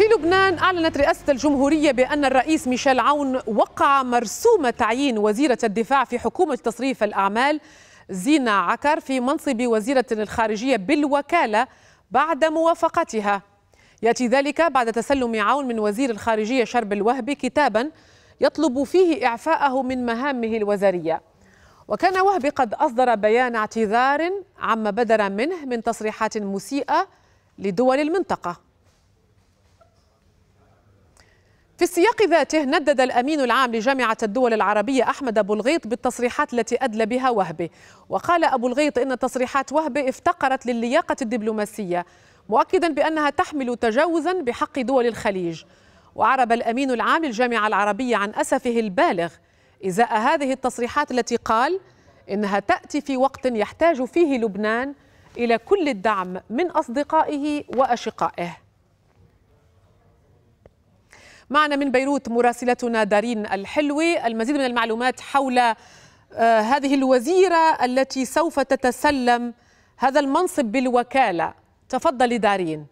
في لبنان أعلنت رئاسة الجمهورية بأن الرئيس ميشيل عون وقع مرسوم تعيين وزيرة الدفاع في حكومة تصريف الأعمال زينة عكر في منصب وزيرة الخارجية بالوكالة بعد موافقتها يأتي ذلك بعد تسلم عون من وزير الخارجية شرب الوهبي كتابا يطلب فيه إعفاءه من مهامه الوزارية وكان وهبي قد أصدر بيان اعتذار عما بدر منه من تصريحات مسيئة لدول المنطقة في السياق ذاته ندد الأمين العام لجامعة الدول العربية أحمد أبو الغيط بالتصريحات التي أدلى بها وهبي وقال أبو الغيط إن تصريحات وهبي افتقرت للياقة الدبلوماسية مؤكدا بأنها تحمل تجاوزا بحق دول الخليج وعرب الأمين العام للجامعة العربية عن أسفه البالغ إزاء هذه التصريحات التي قال إنها تأتي في وقت يحتاج فيه لبنان إلى كل الدعم من أصدقائه وأشقائه معنا من بيروت مراسلتنا دارين الحلوي المزيد من المعلومات حول آه، هذه الوزيرة التي سوف تتسلم هذا المنصب بالوكالة تفضلي دارين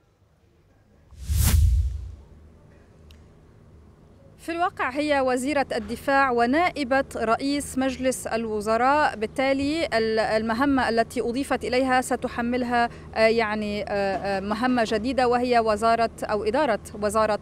في الواقع هي وزيرة الدفاع ونائبة رئيس مجلس الوزراء بالتالي المهمة التي أضيفت إليها ستحملها آه، يعني آه، مهمة جديدة وهي وزارة أو إدارة وزارة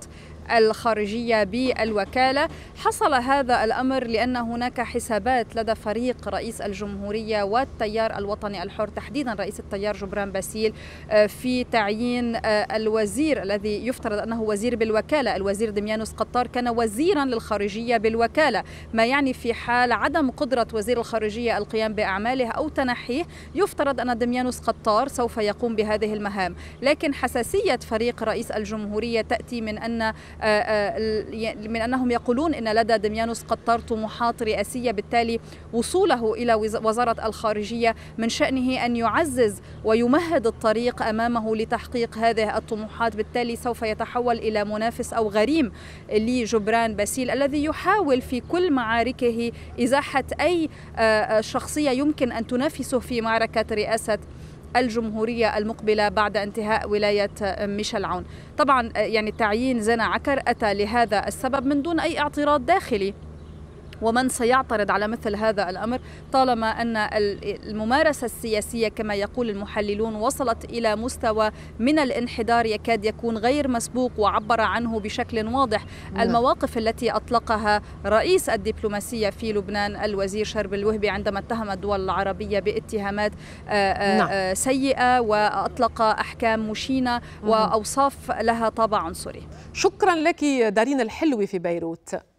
الخارجية بالوكالة حصل هذا الأمر لأن هناك حسابات لدى فريق رئيس الجمهورية والتيار الوطني الحر تحديدا رئيس التيار جبران باسيل آه، في تعيين آه، الوزير الذي يفترض أنه وزير بالوكالة الوزير دميانوس قطار كان وزيرا للخارجية بالوكالة ما يعني في حال عدم قدرة وزير الخارجية القيام بأعماله أو تنحيه يفترض أن دميانوس قطار سوف يقوم بهذه المهام لكن حساسية فريق رئيس الجمهورية تأتي من أن آه، آه، من أنهم يقولون أن لدى دميانوس قد طار طموحات رئاسية بالتالي وصوله إلى وزارة الخارجية من شأنه أن يعزز ويمهد الطريق أمامه لتحقيق هذه الطموحات بالتالي سوف يتحول إلى منافس أو غريم لجبران باسيل الذي يحاول في كل معاركه إزاحة أي آه، شخصية يمكن أن تنافسه في معركة رئاسة الجمهورية المقبلة بعد انتهاء ولاية ميشيل عون طبعا يعني تعيين زنا عكر أتى لهذا السبب من دون أي اعتراض داخلي ومن سيعترض على مثل هذا الامر طالما ان الممارسه السياسيه كما يقول المحللون وصلت الى مستوى من الانحدار يكاد يكون غير مسبوق وعبر عنه بشكل واضح نعم. المواقف التي اطلقها رئيس الدبلوماسيه في لبنان الوزير شرب الوهبي عندما اتهم الدول العربيه باتهامات آه، آه، نعم. آه، سيئه واطلق احكام مشينه واوصاف لها طابع عنصري شكرا لك دارين الحلوي في بيروت